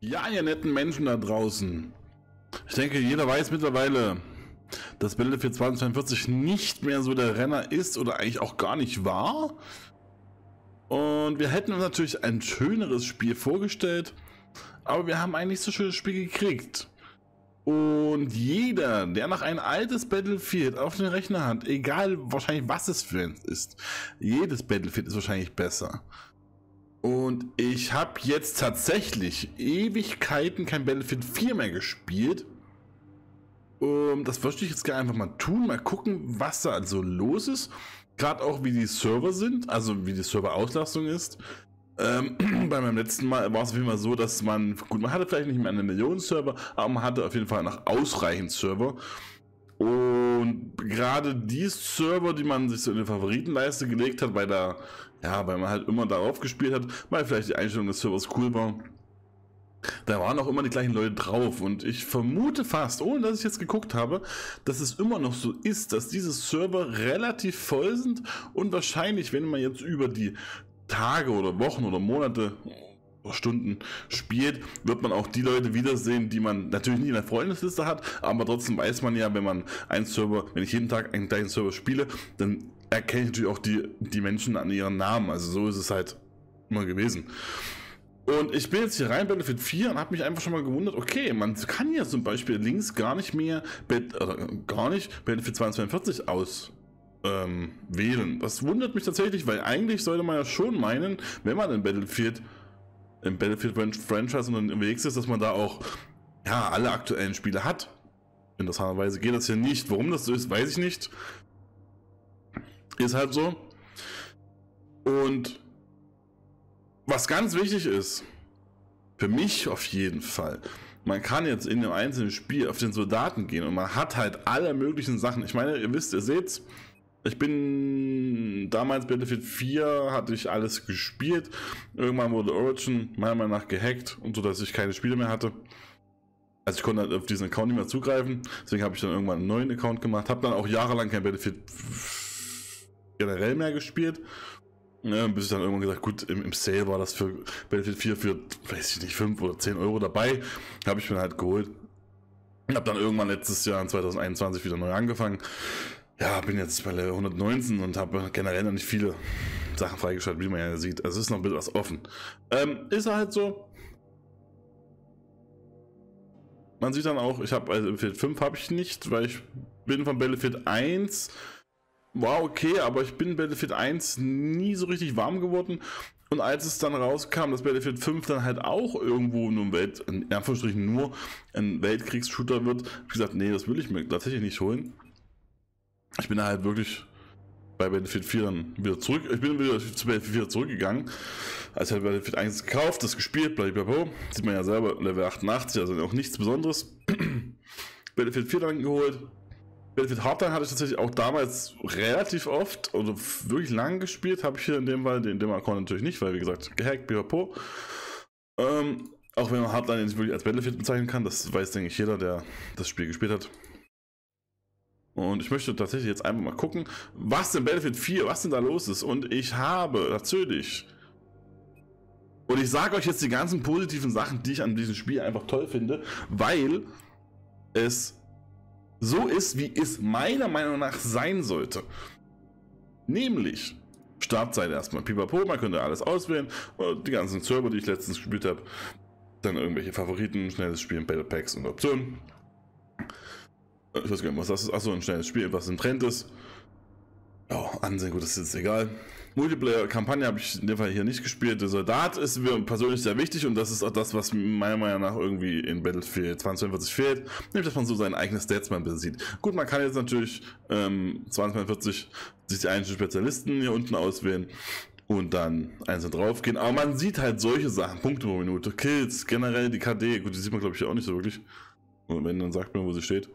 Ja, ihr netten Menschen da draußen. Ich denke, jeder weiß mittlerweile, dass Bilder für 2042 nicht mehr so der Renner ist oder eigentlich auch gar nicht war. Und wir hätten uns natürlich ein schöneres Spiel vorgestellt, aber wir haben eigentlich nicht so schönes Spiel gekriegt. Und jeder, der noch ein altes Battlefield auf dem Rechner hat, egal wahrscheinlich was es für eins ist, jedes Battlefield ist wahrscheinlich besser. Und ich habe jetzt tatsächlich Ewigkeiten kein Battlefield 4 mehr gespielt. Um, ähm, das möchte ich jetzt gerne einfach mal tun, mal gucken, was da also los ist. Gerade auch, wie die Server sind, also wie die Serverauslastung ist. Ähm, bei meinem letzten Mal war es auf jeden Fall so, dass man, gut, man hatte vielleicht nicht mehr eine Million Server, aber man hatte auf jeden Fall noch ausreichend Server. Und gerade die Server, die man sich so in die Favoritenleiste gelegt hat, weil da, ja, weil man halt immer darauf gespielt hat, weil vielleicht die Einstellung des Servers cool war, da waren auch immer die gleichen Leute drauf und ich vermute fast, ohne dass ich jetzt geguckt habe, dass es immer noch so ist, dass diese Server relativ voll sind und wahrscheinlich, wenn man jetzt über die Tage oder Wochen oder Monate Stunden spielt, wird man auch die Leute wiedersehen, die man natürlich nie in der Freundesliste hat, aber trotzdem weiß man ja, wenn man ein Server, wenn ich jeden Tag einen kleinen Server spiele, dann erkenne ich natürlich auch die, die Menschen an ihren Namen. Also so ist es halt immer gewesen. Und ich bin jetzt hier rein Battlefield 4 und habe mich einfach schon mal gewundert, okay, man kann ja zum Beispiel links gar nicht mehr, äh, gar nicht Battlefield 242 aus ähm, wählen. Das wundert mich tatsächlich, weil eigentlich sollte man ja schon meinen, wenn man in Battlefield im Battlefield-Franchise und unterwegs ist, dass man da auch ja, alle aktuellen Spiele hat. Interessanterweise geht das hier nicht. Warum das so ist, weiß ich nicht. Ist halt so. Und was ganz wichtig ist, für mich auf jeden Fall, man kann jetzt in dem einzelnen Spiel auf den Soldaten gehen und man hat halt alle möglichen Sachen. Ich meine, ihr wisst, ihr seht's, ich bin damals Battlefield 4 hatte ich alles gespielt. Irgendwann wurde Origin meiner Meinung nach gehackt und so, dass ich keine Spiele mehr hatte. Also ich konnte halt auf diesen Account nicht mehr zugreifen. Deswegen habe ich dann irgendwann einen neuen Account gemacht. Habe dann auch jahrelang kein Battlefield generell mehr gespielt. Ja, ne, bis ich dann irgendwann gesagt, gut, im, im, Sale war das für Battlefield 4 für, weiß ich nicht, 5 oder 10 Euro dabei. Habe ich mir halt geholt. Habe dann irgendwann letztes Jahr, 2021, wieder neu angefangen ja, bin jetzt bei Level 119 und habe generell noch nicht viele Sachen freigeschaltet, wie man ja sieht. Also ist noch ein bisschen was offen. Ähm, ist halt so. Man sieht dann auch, ich habe, also Battlefield 5 habe ich nicht, weil ich bin von Battlefield 1 war okay, aber ich bin Battlefield 1 nie so richtig warm geworden. Und als es dann rauskam, dass Battlefield 5 dann halt auch irgendwo nur ein Welt, in Anführungsstrichen nur ein Weltkriegsshooter wird, habe ich gesagt, nee, das will ich mir tatsächlich nicht holen ich bin halt wirklich bei Battlefield 4 dann wieder zurück. Ich bin wieder zu Battlefield 4 zurückgegangen. Als ich habe Battlefield 1 gekauft, das gespielt, blablabla. Sieht man ja selber, Level 88, also auch nichts Besonderes. Battlefield 4 dann geholt. Battlefield Hardline hatte ich tatsächlich auch damals relativ oft oder also wirklich lang gespielt. Habe ich hier in dem Fall, in dem Account natürlich nicht, weil wie gesagt, gehackt, blablabla. Ähm, auch wenn man Hardline nicht wirklich als Battlefield bezeichnen kann, das weiß, denke ich, jeder, der das Spiel gespielt hat. Und ich möchte tatsächlich jetzt einfach mal gucken, was denn Battlefield 4, was denn da los ist. Und ich habe natürlich. Und ich sage euch jetzt die ganzen positiven Sachen, die ich an diesem Spiel einfach toll finde, weil es so ist, wie es meiner Meinung nach sein sollte. Nämlich, Startseite erstmal pipapo, man könnte alles auswählen, die ganzen Server, die ich letztens gespielt habe, dann irgendwelche Favoriten, schnelles Spielen, Battle Packs und Optionen. Ich weiß gar nicht, was das ist. Achso, ein schnelles Spiel, was ein Trend ist. Ja, Ansehen, gut, das ist jetzt egal. Multiplayer-Kampagne habe ich in dem Fall hier nicht gespielt. Der Soldat ist mir persönlich sehr wichtig und das ist auch das, was meiner Meinung nach irgendwie in Battlefield 2042 fehlt, nämlich dass man so seinen eigenen Statsman besieht. Gut, man kann jetzt natürlich ähm, 2042 sich die einzelnen Spezialisten hier unten auswählen und dann einzeln draufgehen, aber man sieht halt solche Sachen, Punkte pro Minute, Kills, generell die KD, gut, die sieht man glaube ich auch nicht so wirklich. Und wenn, dann sagt man, wo sie steht.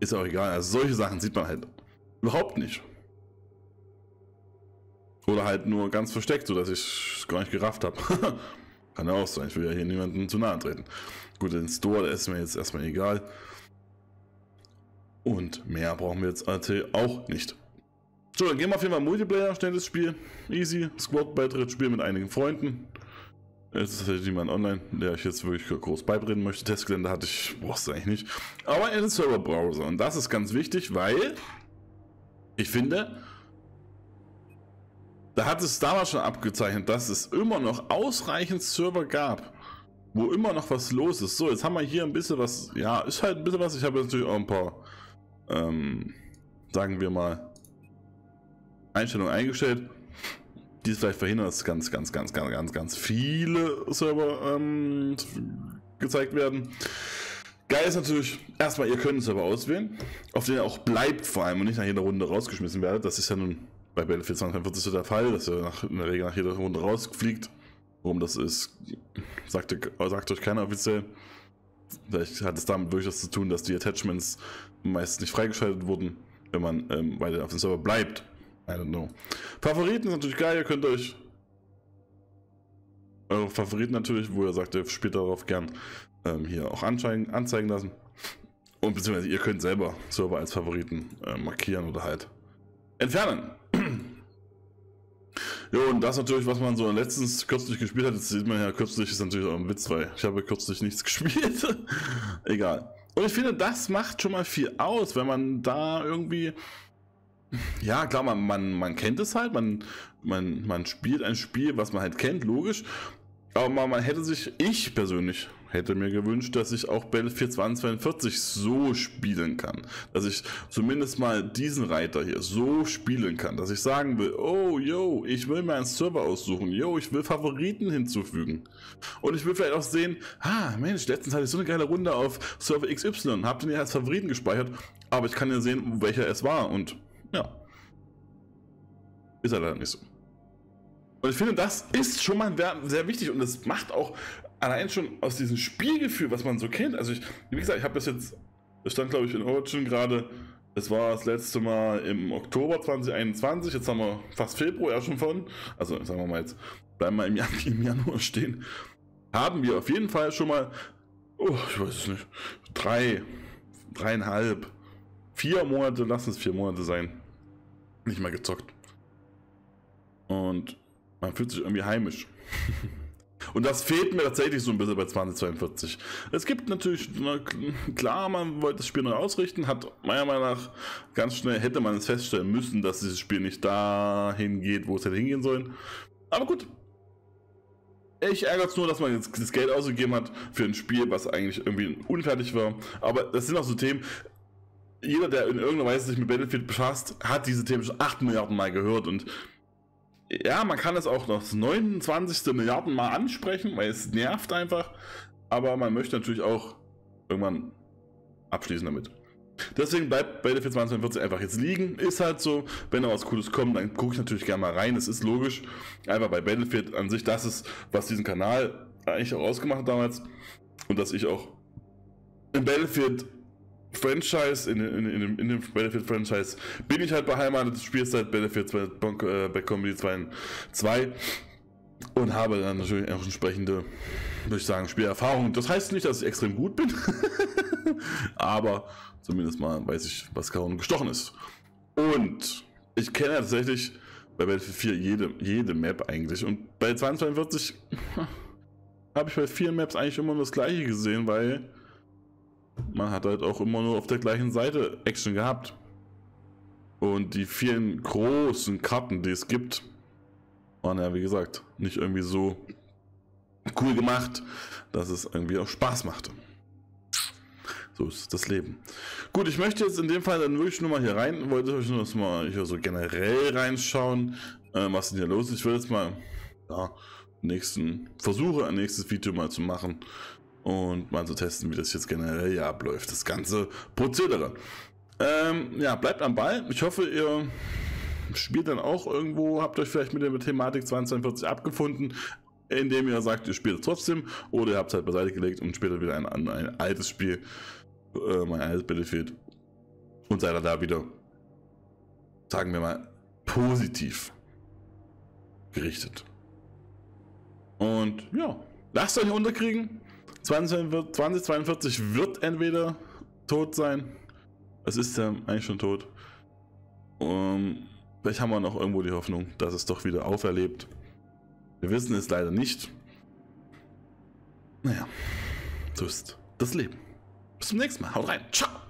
Ist auch egal. Also solche Sachen sieht man halt überhaupt nicht. Oder halt nur ganz versteckt, sodass ich es gar nicht gerafft habe. Kann ja auch sein. Ich will ja hier niemandem zu nahe treten. Gut, den Store, der ist mir jetzt erstmal egal. Und mehr brauchen wir jetzt auch nicht. So, dann gehen wir auf jeden Fall Multiplayer, schnelles Spiel. Easy, Squad-Beitritt, Spiel mit einigen Freunden. Es ist halt jemand online, der ich jetzt wirklich groß beibringen möchte. Testgelände hatte ich, brauchst du eigentlich nicht. Aber in den Serverbrowser. Und das ist ganz wichtig, weil ich finde, da hat es damals schon abgezeichnet, dass es immer noch ausreichend Server gab, wo immer noch was los ist. So, jetzt haben wir hier ein bisschen was. Ja, ist halt ein bisschen was. Ich habe natürlich auch ein paar, ähm, sagen wir mal, Einstellungen eingestellt die es vielleicht verhindern, dass ganz, ganz, ganz, ganz, ganz, ganz viele Server ähm, gezeigt werden. Geil ist natürlich, erstmal, ihr könnt einen Server auswählen, auf den ihr auch bleibt vor allem und nicht nach jeder Runde rausgeschmissen werdet. Das ist ja nun bei Battlefield 2042 so der Fall, dass ihr nach, in der Regel nach jeder Runde rausfliegt. Warum das ist, sagt, sagt euch keiner offiziell. Vielleicht hat es damit wirklich was zu tun, dass die Attachments meistens nicht freigeschaltet wurden, wenn man ähm, weiter auf dem Server bleibt. I don't know. Favoriten ist natürlich geil, ihr könnt euch eure Favoriten natürlich, wo ihr sagt, ihr spielt darauf gern, ähm, hier auch anzeigen, anzeigen lassen. Und beziehungsweise ihr könnt selber Server als Favoriten äh, markieren oder halt entfernen. jo, und das natürlich, was man so letztens kürzlich gespielt hat, jetzt sieht man ja, kürzlich ist natürlich auch ein Witz, weil ich habe kürzlich nichts gespielt. Egal. Und ich finde, das macht schon mal viel aus, wenn man da irgendwie ja, klar, man, man, man kennt es halt, man, man, man spielt ein Spiel, was man halt kennt, logisch. Aber man, man hätte sich, ich persönlich hätte mir gewünscht, dass ich auch Battlefield 2042 so spielen kann. Dass ich zumindest mal diesen Reiter hier so spielen kann. Dass ich sagen will, oh, yo, ich will mir einen Server aussuchen. Yo, ich will Favoriten hinzufügen. Und ich will vielleicht auch sehen, ah, Mensch, letztens hatte ich so eine geile Runde auf Server XY. Hab den ja als Favoriten gespeichert. Aber ich kann ja sehen, welcher es war. Und ja. Ist er leider nicht so. Und ich finde, das ist schon mal sehr wichtig und das macht auch allein schon aus diesem Spielgefühl, was man so kennt. Also, ich, wie gesagt, ich habe das jetzt, das stand glaube ich in Origin gerade, es war das letzte Mal im Oktober 2021, jetzt haben wir fast Februar ja schon von, also sagen wir mal jetzt, bleiben wir im, Jan im Januar stehen, haben wir auf jeden Fall schon mal, oh, ich weiß es nicht, drei, dreieinhalb vier Monate, lass es vier Monate sein, nicht mehr gezockt. Und man fühlt sich irgendwie heimisch. Und das fehlt mir tatsächlich so ein bisschen bei 2042. Es gibt natürlich, na, klar, man wollte das Spiel neu ausrichten, hat meiner Meinung nach ganz schnell, hätte man es feststellen müssen, dass dieses Spiel nicht dahin geht, wo es hätte hingehen sollen. Aber gut. Ich ärgere es nur, dass man jetzt das Geld ausgegeben hat für ein Spiel, was eigentlich irgendwie unfertig war. Aber das sind auch so Themen jeder, der in irgendeiner Weise sich mit Battlefield befasst, hat diese Themen schon 8 Milliarden Mal gehört und ja, man kann es auch das 29. Milliarden Mal ansprechen, weil es nervt einfach, aber man möchte natürlich auch irgendwann abschließen damit. Deswegen bleibt Battlefield 2042 einfach jetzt liegen. Ist halt so, wenn da was Cooles kommt, dann gucke ich natürlich gerne mal rein. Es ist logisch. Einfach bei Battlefield an sich, das ist, was diesen Kanal eigentlich auch ausgemacht hat damals. Und dass ich auch in Battlefield Franchise, in, in, in, in dem battlefield franchise bin ich halt beheimatet, spielst halt Benefit äh, bei Comedy 2, 2 und habe dann natürlich auch entsprechende, würde ich sagen, Spielerfahrung. Das heißt nicht, dass ich extrem gut bin, aber zumindest mal weiß ich, was Karon gestochen ist. Und ich kenne tatsächlich bei Battlefield 4 jede, jede Map eigentlich und bei 2042 habe ich bei vier Maps eigentlich immer das gleiche gesehen, weil man hat halt auch immer nur auf der gleichen Seite Action gehabt. Und die vielen großen Karten, die es gibt, waren ja, wie gesagt, nicht irgendwie so cool gemacht, dass es irgendwie auch Spaß machte. So ist das Leben. Gut, ich möchte jetzt in dem Fall dann wirklich nur mal hier rein, wollte euch nur mal hier so generell reinschauen, äh, was denn hier los ist. Ich würde jetzt mal ja, nächsten Versuche, ein nächstes Video mal zu machen und mal zu so testen, wie das jetzt generell ja abläuft, das ganze Prozedere. Ähm, ja, bleibt am Ball. Ich hoffe, ihr spielt dann auch irgendwo, habt euch vielleicht mit der Thematik 2042 abgefunden, indem ihr sagt, ihr spielt es trotzdem oder ihr habt es halt beiseite gelegt und später wieder ein, ein altes Spiel, äh, mein altes Battlefield und seid dann da wieder, sagen wir mal, positiv gerichtet. Und ja, lasst euch unterkriegen. 2042 wird entweder tot sein. Es ist ja eigentlich schon tot. Um, ähm, vielleicht haben wir noch irgendwo die Hoffnung, dass es doch wieder auferlebt. Wir wissen es leider nicht. Naja, so ist das Leben. Bis zum nächsten Mal. Haut rein. Ciao.